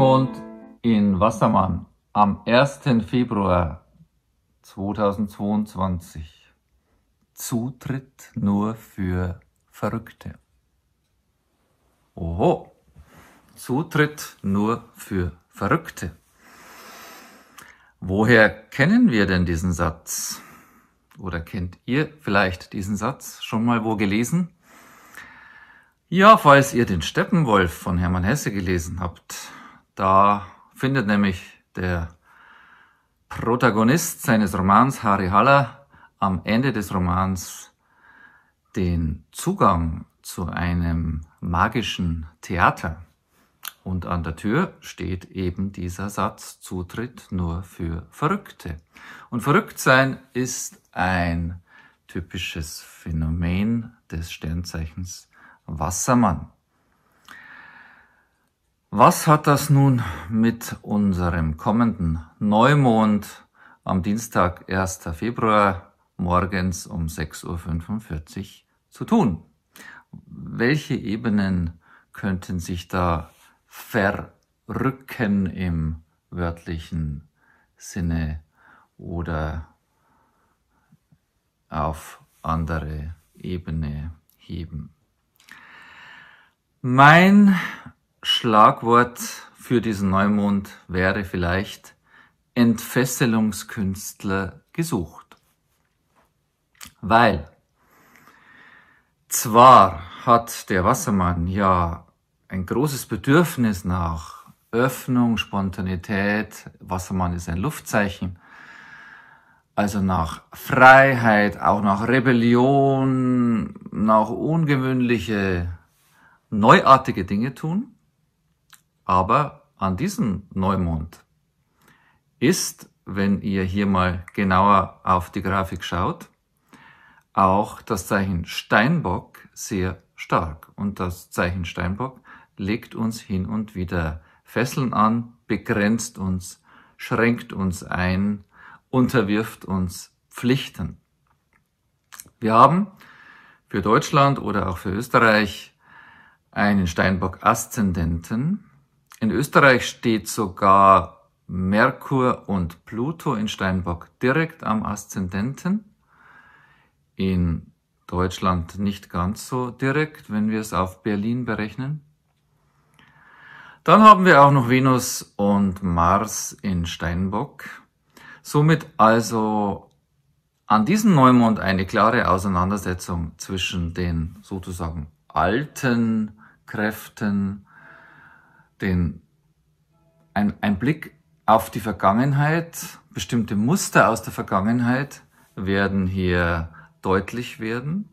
Vollmond in Wassermann am 1. Februar 2022. Zutritt nur für Verrückte. Oho. Zutritt nur für Verrückte. Woher kennen wir denn diesen Satz? Oder kennt ihr vielleicht diesen Satz schon mal wo gelesen? Ja, falls ihr den Steppenwolf von Hermann Hesse gelesen habt, da findet nämlich der Protagonist seines Romans Harry Haller am Ende des Romans den Zugang zu einem magischen Theater. Und an der Tür steht eben dieser Satz Zutritt nur für Verrückte. Und verrückt sein ist ein typisches Phänomen des Sternzeichens Wassermann. Was hat das nun mit unserem kommenden Neumond am Dienstag, 1. Februar, morgens um 6.45 Uhr zu tun? Welche Ebenen könnten sich da verrücken im wörtlichen Sinne oder auf andere Ebene heben? Mein Schlagwort für diesen Neumond wäre vielleicht Entfesselungskünstler gesucht. Weil zwar hat der Wassermann ja ein großes Bedürfnis nach Öffnung, Spontanität, Wassermann ist ein Luftzeichen, also nach Freiheit, auch nach Rebellion, nach ungewöhnliche, neuartige Dinge tun. Aber an diesem Neumond ist, wenn ihr hier mal genauer auf die Grafik schaut, auch das Zeichen Steinbock sehr stark. Und das Zeichen Steinbock legt uns hin und wieder Fesseln an, begrenzt uns, schränkt uns ein, unterwirft uns Pflichten. Wir haben für Deutschland oder auch für Österreich einen Steinbock-Aszendenten, in Österreich steht sogar Merkur und Pluto in Steinbock direkt am Aszendenten. In Deutschland nicht ganz so direkt, wenn wir es auf Berlin berechnen. Dann haben wir auch noch Venus und Mars in Steinbock. Somit also an diesem Neumond eine klare Auseinandersetzung zwischen den sozusagen alten Kräften den, ein, ein Blick auf die Vergangenheit, bestimmte Muster aus der Vergangenheit werden hier deutlich werden.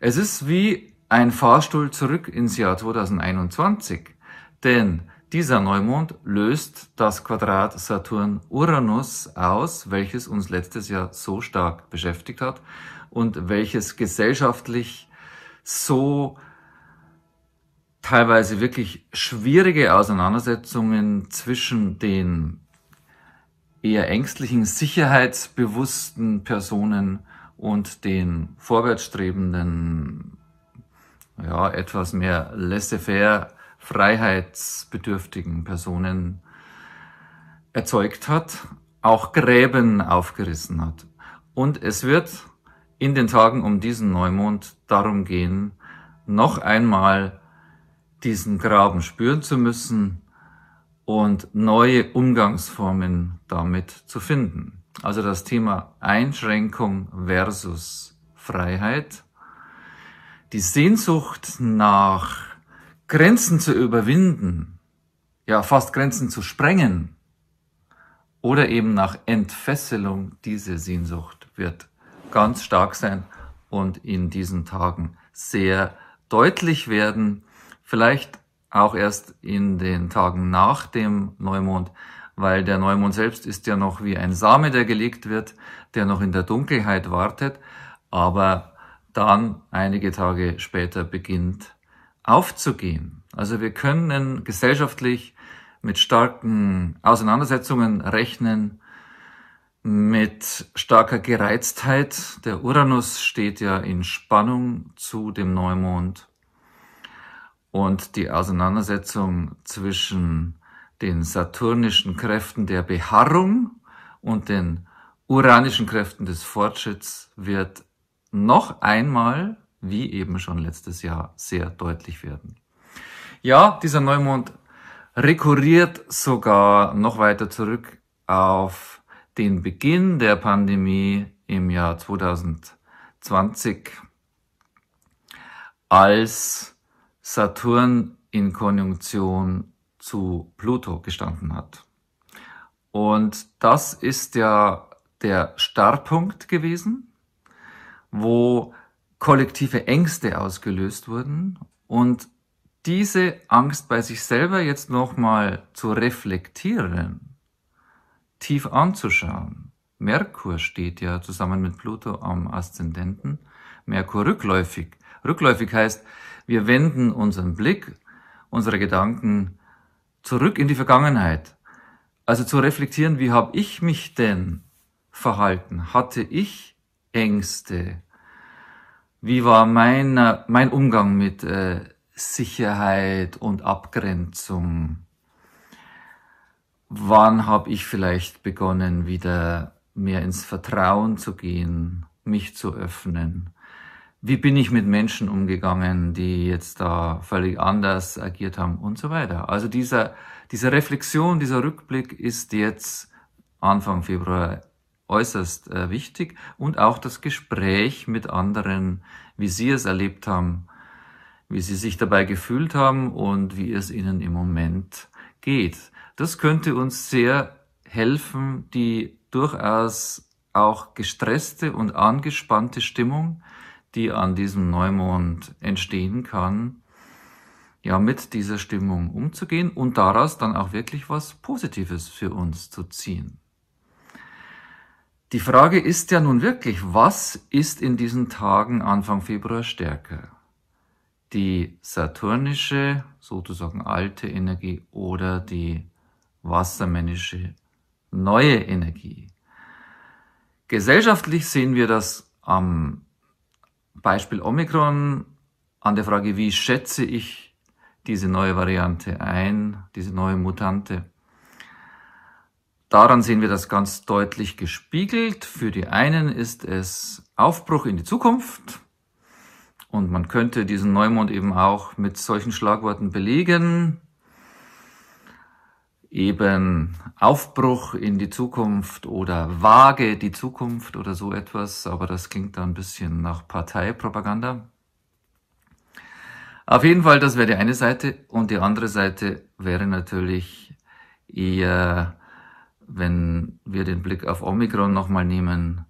Es ist wie ein Fahrstuhl zurück ins Jahr 2021, denn dieser Neumond löst das Quadrat Saturn-Uranus aus, welches uns letztes Jahr so stark beschäftigt hat und welches gesellschaftlich so teilweise wirklich schwierige Auseinandersetzungen zwischen den eher ängstlichen, sicherheitsbewussten Personen und den vorwärtsstrebenden, ja, etwas mehr laissez-faire, freiheitsbedürftigen Personen erzeugt hat, auch Gräben aufgerissen hat. Und es wird in den Tagen um diesen Neumond darum gehen, noch einmal diesen Graben spüren zu müssen und neue Umgangsformen damit zu finden. Also das Thema Einschränkung versus Freiheit. Die Sehnsucht nach Grenzen zu überwinden, ja fast Grenzen zu sprengen oder eben nach Entfesselung, diese Sehnsucht wird ganz stark sein und in diesen Tagen sehr deutlich werden. Vielleicht auch erst in den Tagen nach dem Neumond, weil der Neumond selbst ist ja noch wie ein Same, der gelegt wird, der noch in der Dunkelheit wartet, aber dann einige Tage später beginnt aufzugehen. Also wir können gesellschaftlich mit starken Auseinandersetzungen rechnen, mit starker Gereiztheit. Der Uranus steht ja in Spannung zu dem Neumond und die Auseinandersetzung zwischen den saturnischen Kräften der Beharrung und den uranischen Kräften des Fortschritts wird noch einmal, wie eben schon letztes Jahr, sehr deutlich werden. Ja, dieser Neumond rekurriert sogar noch weiter zurück auf den Beginn der Pandemie im Jahr 2020, als Saturn in Konjunktion zu Pluto gestanden hat. Und das ist ja der Startpunkt gewesen, wo kollektive Ängste ausgelöst wurden und diese Angst bei sich selber jetzt nochmal zu reflektieren, tief anzuschauen. Merkur steht ja zusammen mit Pluto am Aszendenten Merkur rückläufig. Rückläufig heißt, wir wenden unseren Blick, unsere Gedanken zurück in die Vergangenheit. Also zu reflektieren, wie habe ich mich denn verhalten? Hatte ich Ängste? Wie war mein, mein Umgang mit äh, Sicherheit und Abgrenzung? Wann habe ich vielleicht begonnen, wieder mehr ins Vertrauen zu gehen, mich zu öffnen? wie bin ich mit Menschen umgegangen, die jetzt da völlig anders agiert haben und so weiter. Also dieser, diese Reflexion, dieser Rückblick ist jetzt Anfang Februar äußerst äh, wichtig und auch das Gespräch mit anderen, wie sie es erlebt haben, wie sie sich dabei gefühlt haben und wie es ihnen im Moment geht. Das könnte uns sehr helfen, die durchaus auch gestresste und angespannte Stimmung die an diesem Neumond entstehen kann, ja, mit dieser Stimmung umzugehen und daraus dann auch wirklich was Positives für uns zu ziehen. Die Frage ist ja nun wirklich, was ist in diesen Tagen Anfang Februar stärker? Die saturnische, sozusagen alte Energie oder die wassermännische neue Energie? Gesellschaftlich sehen wir das am Beispiel Omikron, an der Frage, wie schätze ich diese neue Variante ein, diese neue Mutante. Daran sehen wir das ganz deutlich gespiegelt. Für die einen ist es Aufbruch in die Zukunft. Und man könnte diesen Neumond eben auch mit solchen Schlagworten belegen eben Aufbruch in die Zukunft oder Wage die Zukunft oder so etwas, aber das klingt da ein bisschen nach Parteipropaganda. Auf jeden Fall, das wäre die eine Seite und die andere Seite wäre natürlich eher, wenn wir den Blick auf Omikron nochmal nehmen,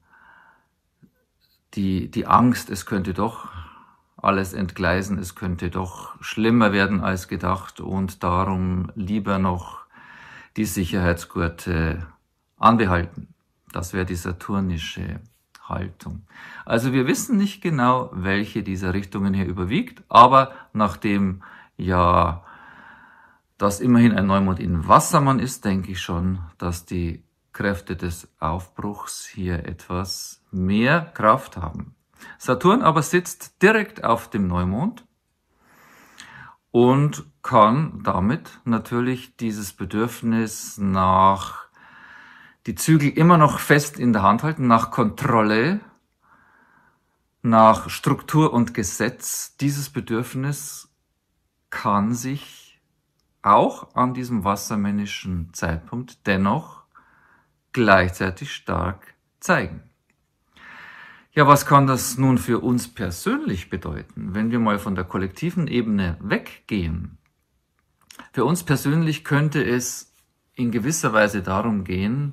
die, die Angst, es könnte doch alles entgleisen, es könnte doch schlimmer werden als gedacht und darum lieber noch die Sicherheitsgurte anbehalten. Das wäre die saturnische Haltung. Also wir wissen nicht genau, welche dieser Richtungen hier überwiegt, aber nachdem ja das immerhin ein Neumond in Wassermann ist, denke ich schon, dass die Kräfte des Aufbruchs hier etwas mehr Kraft haben. Saturn aber sitzt direkt auf dem Neumond und kann damit natürlich dieses Bedürfnis nach die Zügel immer noch fest in der Hand halten, nach Kontrolle, nach Struktur und Gesetz. Dieses Bedürfnis kann sich auch an diesem wassermännischen Zeitpunkt dennoch gleichzeitig stark zeigen. Ja, was kann das nun für uns persönlich bedeuten, wenn wir mal von der kollektiven Ebene weggehen? Für uns persönlich könnte es in gewisser Weise darum gehen,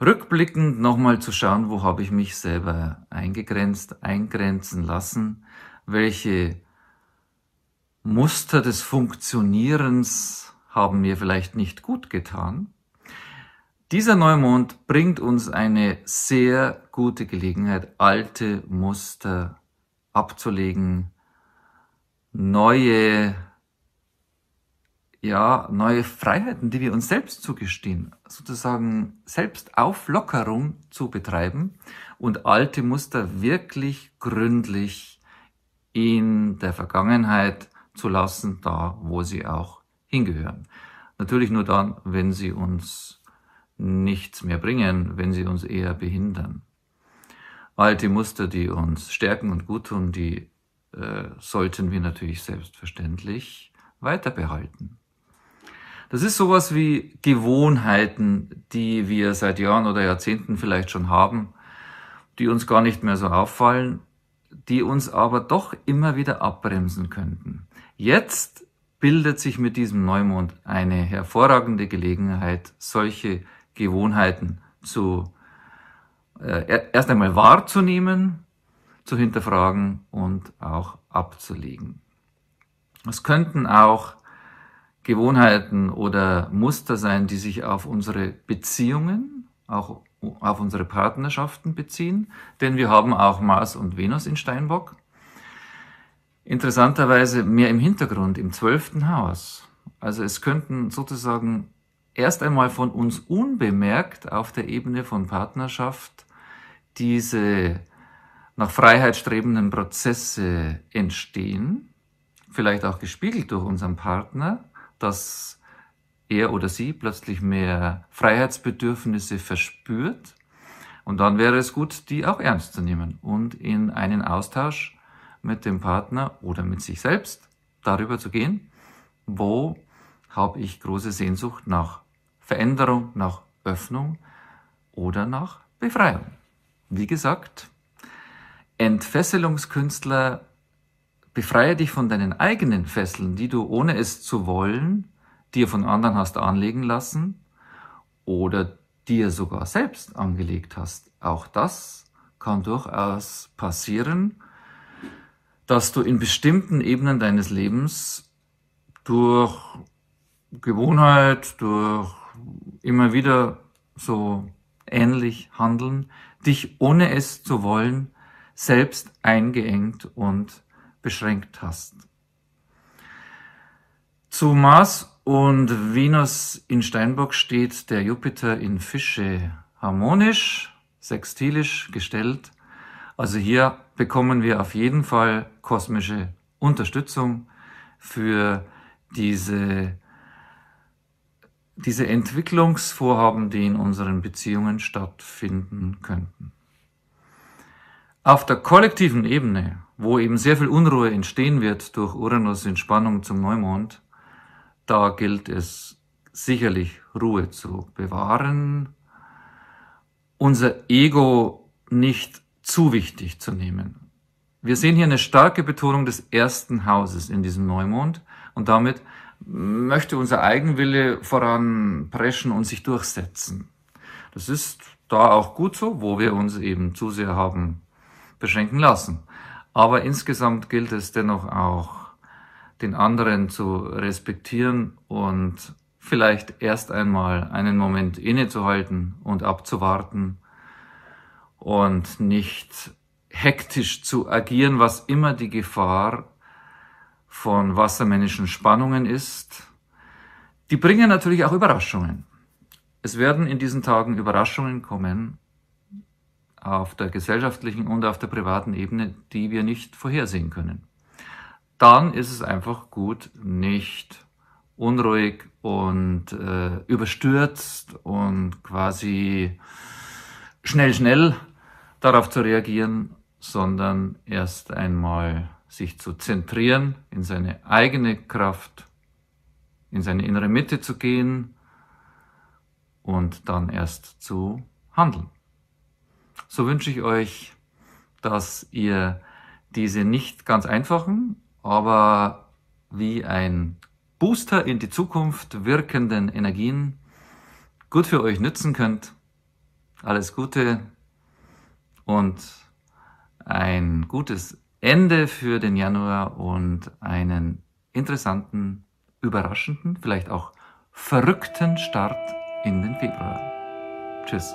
rückblickend nochmal zu schauen, wo habe ich mich selber eingegrenzt, eingrenzen lassen, welche Muster des Funktionierens haben mir vielleicht nicht gut getan dieser Neumond bringt uns eine sehr gute Gelegenheit, alte Muster abzulegen, neue, ja, neue Freiheiten, die wir uns selbst zugestehen, sozusagen Selbstauflockerung zu betreiben und alte Muster wirklich gründlich in der Vergangenheit zu lassen, da wo sie auch hingehören. Natürlich nur dann, wenn sie uns nichts mehr bringen, wenn sie uns eher behindern. Alte Muster, die uns stärken und gut tun, die äh, sollten wir natürlich selbstverständlich weiter behalten. Das ist sowas wie Gewohnheiten, die wir seit Jahren oder Jahrzehnten vielleicht schon haben, die uns gar nicht mehr so auffallen, die uns aber doch immer wieder abbremsen könnten. Jetzt bildet sich mit diesem Neumond eine hervorragende Gelegenheit, solche Gewohnheiten zu äh, erst einmal wahrzunehmen, zu hinterfragen und auch abzulegen. Es könnten auch Gewohnheiten oder Muster sein, die sich auf unsere Beziehungen, auch auf unsere Partnerschaften beziehen, denn wir haben auch Mars und Venus in Steinbock. Interessanterweise mehr im Hintergrund, im zwölften Haus. Also es könnten sozusagen erst einmal von uns unbemerkt auf der Ebene von Partnerschaft diese nach Freiheit strebenden Prozesse entstehen, vielleicht auch gespiegelt durch unseren Partner, dass er oder sie plötzlich mehr Freiheitsbedürfnisse verspürt. Und dann wäre es gut, die auch ernst zu nehmen und in einen Austausch mit dem Partner oder mit sich selbst darüber zu gehen, wo habe ich große Sehnsucht nach Veränderung nach Öffnung oder nach Befreiung. Wie gesagt, Entfesselungskünstler, befreie dich von deinen eigenen Fesseln, die du ohne es zu wollen, dir von anderen hast anlegen lassen oder dir sogar selbst angelegt hast. Auch das kann durchaus passieren, dass du in bestimmten Ebenen deines Lebens durch Gewohnheit, durch immer wieder so ähnlich handeln, dich ohne es zu wollen selbst eingeengt und beschränkt hast. Zu Mars und Venus in Steinbock steht der Jupiter in Fische harmonisch, sextilisch gestellt. Also hier bekommen wir auf jeden Fall kosmische Unterstützung für diese diese Entwicklungsvorhaben, die in unseren Beziehungen stattfinden könnten. Auf der kollektiven Ebene, wo eben sehr viel Unruhe entstehen wird durch Uranus in Spannung zum Neumond, da gilt es sicherlich Ruhe zu bewahren, unser Ego nicht zu wichtig zu nehmen. Wir sehen hier eine starke Betonung des ersten Hauses in diesem Neumond und damit möchte unser Eigenwille voranpreschen und sich durchsetzen. Das ist da auch gut so, wo wir uns eben zu sehr haben beschränken lassen. Aber insgesamt gilt es dennoch auch, den anderen zu respektieren und vielleicht erst einmal einen Moment innezuhalten und abzuwarten und nicht hektisch zu agieren, was immer die Gefahr von wassermännischen Spannungen ist. Die bringen natürlich auch Überraschungen. Es werden in diesen Tagen Überraschungen kommen auf der gesellschaftlichen und auf der privaten Ebene, die wir nicht vorhersehen können. Dann ist es einfach gut, nicht unruhig und äh, überstürzt und quasi schnell, schnell darauf zu reagieren, sondern erst einmal sich zu zentrieren, in seine eigene Kraft, in seine innere Mitte zu gehen und dann erst zu handeln. So wünsche ich euch, dass ihr diese nicht ganz einfachen, aber wie ein Booster in die Zukunft wirkenden Energien gut für euch nützen könnt. Alles Gute und ein gutes Ende für den Januar und einen interessanten, überraschenden, vielleicht auch verrückten Start in den Februar. Tschüss.